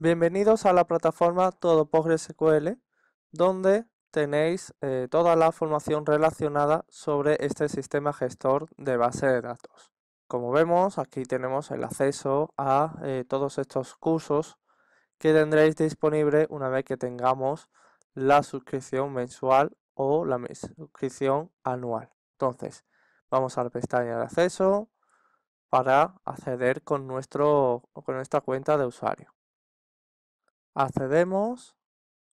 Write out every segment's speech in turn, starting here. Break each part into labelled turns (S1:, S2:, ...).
S1: Bienvenidos a la plataforma Todo PostgreSQL, donde tenéis eh, toda la formación relacionada sobre este sistema gestor de base de datos. Como vemos, aquí tenemos el acceso a eh, todos estos cursos que tendréis disponible una vez que tengamos la suscripción mensual o la suscripción anual. Entonces, vamos a la pestaña de acceso para acceder con, nuestro, con nuestra cuenta de usuario accedemos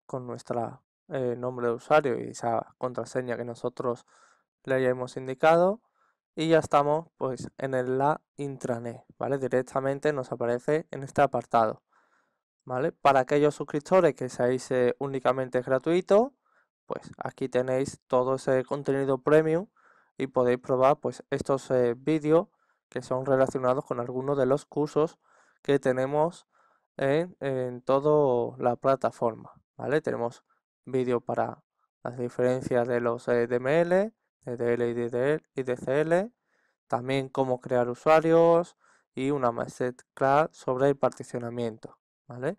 S1: con nuestro eh, nombre de usuario y esa contraseña que nosotros le hayamos indicado y ya estamos pues en el, la intranet, ¿vale? Directamente nos aparece en este apartado, ¿vale? Para aquellos suscriptores que seáis eh, únicamente gratuito, pues aquí tenéis todo ese contenido premium y podéis probar pues estos eh, vídeos que son relacionados con algunos de los cursos que tenemos en, toda la plataforma, ¿vale? Tenemos vídeo para las diferencias de los e DML, DDL y, DDL y DCL, también cómo crear usuarios y una masterclass sobre el particionamiento, ¿vale?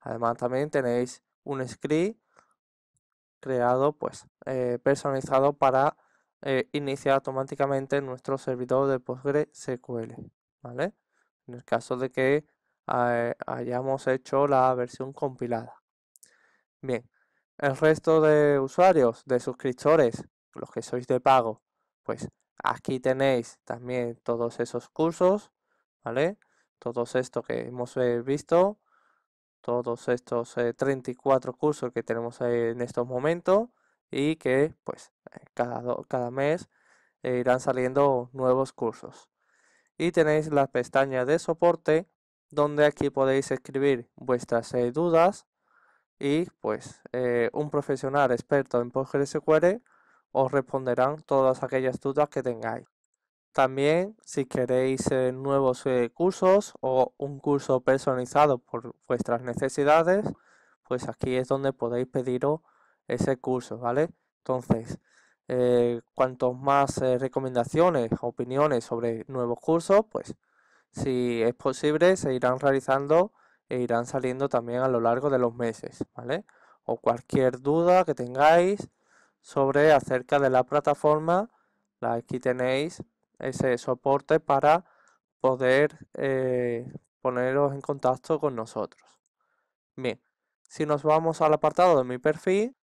S1: Además también tenéis un script creado, pues, eh, personalizado para eh, iniciar automáticamente nuestro servidor de PostgreSQL, ¿vale? En el caso de que hayamos hecho la versión compilada. Bien, el resto de usuarios, de suscriptores, los que sois de pago, pues aquí tenéis también todos esos cursos, ¿vale? Todos estos que hemos eh, visto, todos estos 34 eh, cursos que tenemos en estos momentos y que pues cada, cada mes eh, irán saliendo nuevos cursos. Y tenéis la pestaña de soporte donde aquí podéis escribir vuestras eh, dudas y pues eh, un profesional experto en PostgreSQL os responderán todas aquellas dudas que tengáis. También si queréis eh, nuevos cursos o un curso personalizado por vuestras necesidades, pues aquí es donde podéis pediros ese curso, ¿vale? Entonces, cuantos más recomendaciones, opiniones sobre nuevos cursos, pues si es posible, se irán realizando e irán saliendo también a lo largo de los meses, ¿vale? O cualquier duda que tengáis sobre acerca de la plataforma, aquí tenéis ese soporte para poder eh, poneros en contacto con nosotros. Bien, si nos vamos al apartado de mi perfil,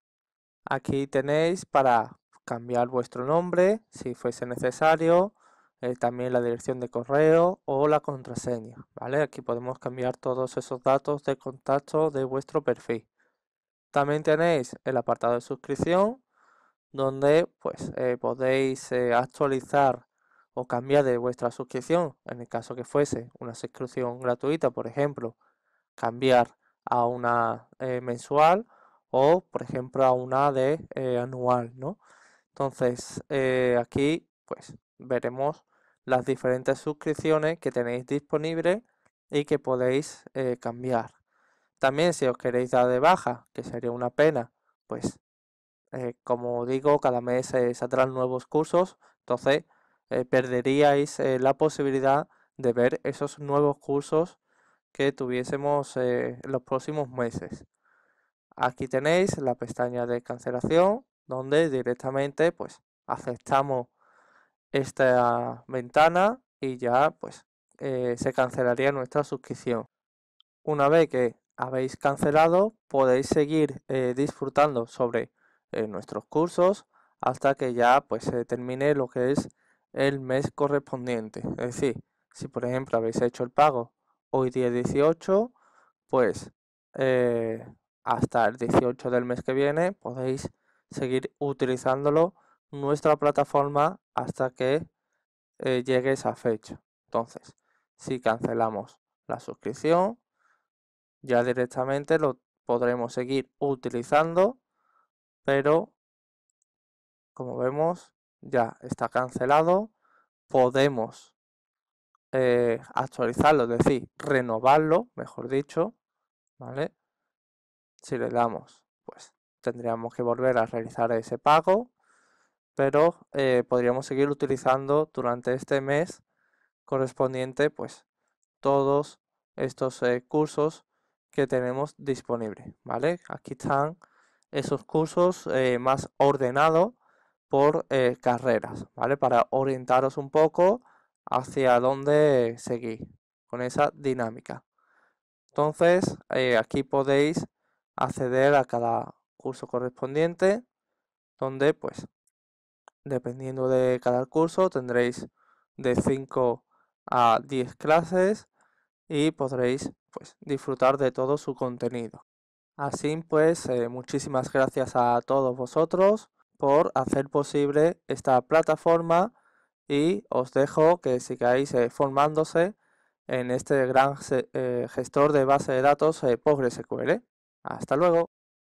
S1: aquí tenéis para cambiar vuestro nombre si fuese necesario, eh, también la dirección de correo o la contraseña, ¿vale? Aquí podemos cambiar todos esos datos de contacto de vuestro perfil. También tenéis el apartado de suscripción, donde pues eh, podéis eh, actualizar o cambiar de vuestra suscripción, en el caso que fuese una suscripción gratuita, por ejemplo, cambiar a una mensual o, por ejemplo, a una de anual, ¿no? Entonces, aquí, pues, veremos las diferentes suscripciones que tenéis disponibles y que podéis eh, cambiar. También si os queréis dar de baja, que sería una pena, pues eh, como digo, cada mes saldrán nuevos cursos, entonces eh, perderíais la posibilidad de ver esos nuevos cursos que tuviésemos los próximos meses. Aquí tenéis la pestaña de cancelación, donde directamente pues aceptamos esta ventana y ya pues eh, se cancelaría nuestra suscripción. Una vez que habéis cancelado, podéis seguir eh, disfrutando sobre eh, nuestros cursos hasta que ya pues se termine lo que es el mes correspondiente. Es decir, si por ejemplo habéis hecho el pago hoy día 18, pues hasta el 18 del mes que viene podéis seguir utilizándolo nuestra plataforma hasta que eh, llegue esa fecha. Entonces, si cancelamos la suscripción, ya directamente lo podremos seguir utilizando, pero como vemos, ya está cancelado. Podemos eh, actualizarlo, es decir, renovarlo, mejor dicho, ¿vale? Si le damos, pues tendríamos que volver a realizar ese pago pero eh, podríamos seguir utilizando durante este mes correspondiente pues todos estos eh, cursos que tenemos disponibles, ¿vale? Aquí están esos cursos eh, más ordenados por carreras, ¿vale? Para orientaros un poco hacia dónde seguir con esa dinámica. Entonces, aquí podéis acceder a cada curso correspondiente, donde pues Dependiendo de cada curso tendréis de 5 a 10 clases y podréis pues, disfrutar de todo su contenido. Así pues, eh, muchísimas gracias a todos vosotros por hacer posible esta plataforma y os dejo que sigáis eh, formándose en este gran eh, gestor de base de datos PostgreSQL. Hasta luego.